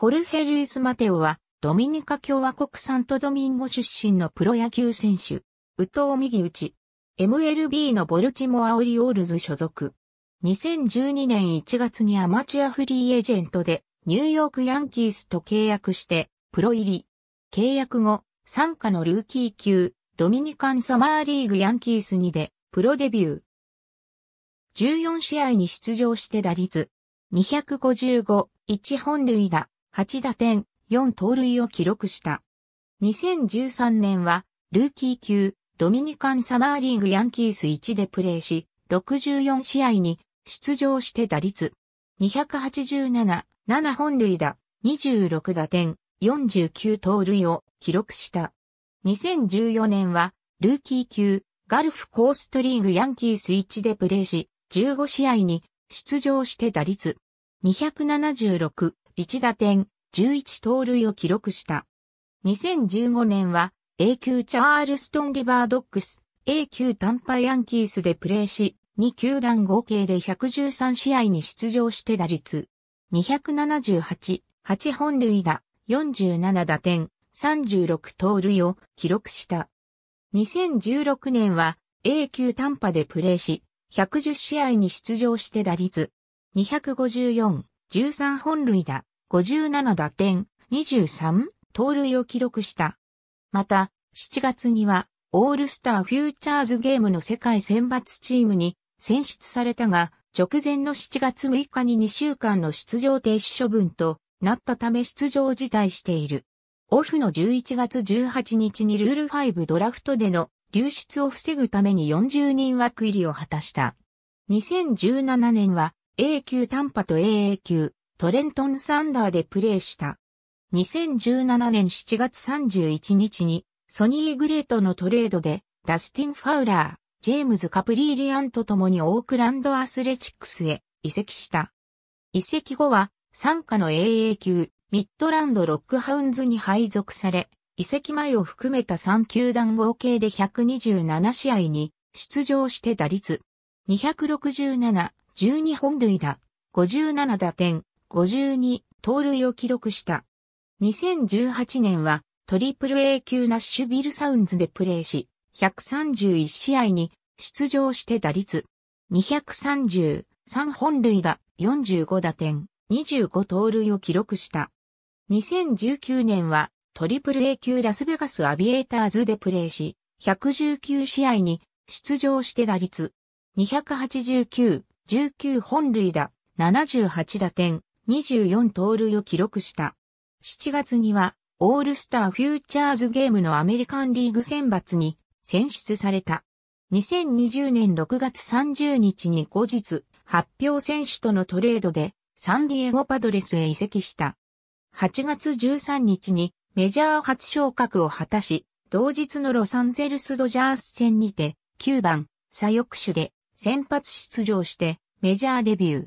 ホルヘ・ルイス・マテオは、ドミニカ共和国サントドミンゴ出身のプロ野球選手、宇藤右打ち、MLB のボルチモア・オリオールズ所属。2012年1月にアマチュアフリーエージェントで、ニューヨークヤンキースと契約して、プロ入り。契約後、参加のルーキー級、ドミニカンサマーリーグヤンキースにで、プロデビュー。14試合に出場して打率、255、1本塁打、8打点、4盗塁を記録した。2013年は、ルーキー級、ドミニカンサマーリーグヤンキース1でプレーし、64試合に出場して打率。287、7本塁打、26打点、49盗塁を記録した。2014年は、ルーキー級、ガルフコーストリーグヤンキース1でプレーし、15試合に出場して打率。276、1打点、11盗塁を記録した。2015年は A 級チャールストン・リバードックス、A 級タンパヤンキースでプレーし、2球団合計で113試合に出場して打率278、8本塁打、47打点、36盗塁を記録した。2016年は A 級ンパでプレーし、110試合に出場して打率254、13本塁打、57打点、23盗塁を記録した。また、7月には、オールスターフューチャーズゲームの世界選抜チームに選出されたが、直前の7月6日に2週間の出場停止処分となったため出場を辞退している。オフの11月18日にルール5ドラフトでの流出を防ぐために40人枠入りを果たした。2017年は A 級短波と AA 級、トレントンサンダーでプレーした。2017年7月31日に、ソニー・グレートのトレードで、ダスティン・ファウラー、ジェームズ・カプリーリアンと共にオークランド・アスレチックスへ移籍した。移籍後は、参加の AA 級、ミッドランド・ロックハウンズに配属され、移籍前を含めた3球団合計で127試合に出場して打率267、12本塁打、57打点、52盗塁を記録した。2018年はトリプル A 級ナッシュビルサウンズでプレーし、131試合に出場して打率233本塁打45打点25盗塁を記録した。2019年はトリプル A 級ラスベガスアビエーターズでプレーし、119試合に出場して打率289、19本塁打、78打点、24盗塁を記録した。7月には、オールスターフューチャーズゲームのアメリカンリーグ選抜に選出された。2020年6月30日に後日、発表選手とのトレードで、サンディエゴパドレスへ移籍した。8月13日にメジャー初昇格を果たし、同日のロサンゼルスドジャース戦にて、9番、左翼手で先発出場してメジャーデビュー。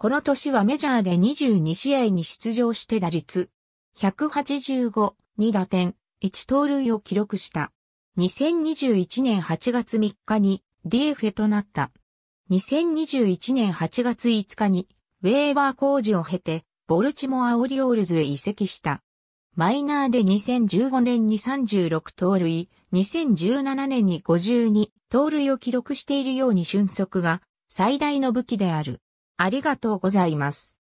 この年はメジャーで22試合に出場して打率185、2打点、1盗塁を記録した。2021年8月3日に d f ェとなった。2021年8月5日にウェーバー工事を経てボルチモアオリオールズへ移籍した。マイナーで2015年に36盗塁、2017年に52盗塁を記録しているように俊足が最大の武器である。ありがとうございます。